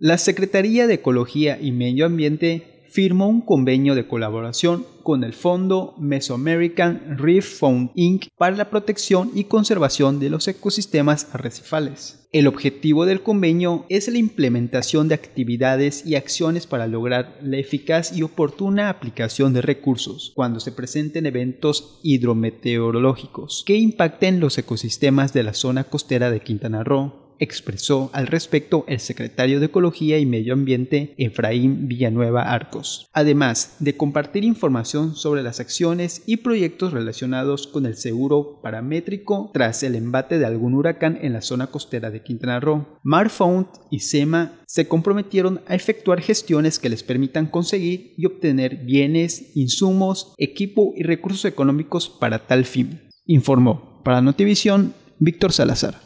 La Secretaría de Ecología y Medio Ambiente firmó un convenio de colaboración con el Fondo Mesoamerican Reef Fund Inc. para la protección y conservación de los ecosistemas arrecifales. El objetivo del convenio es la implementación de actividades y acciones para lograr la eficaz y oportuna aplicación de recursos cuando se presenten eventos hidrometeorológicos que impacten los ecosistemas de la zona costera de Quintana Roo, expresó al respecto el secretario de Ecología y Medio Ambiente Efraín Villanueva Arcos, además de compartir información sobre las acciones y proyectos relacionados con el seguro paramétrico tras el embate de algún huracán en la zona costera de Quintana Roo. Marfont y SEMA se comprometieron a efectuar gestiones que les permitan conseguir y obtener bienes, insumos, equipo y recursos económicos para tal fin, informó para Notivisión Víctor Salazar.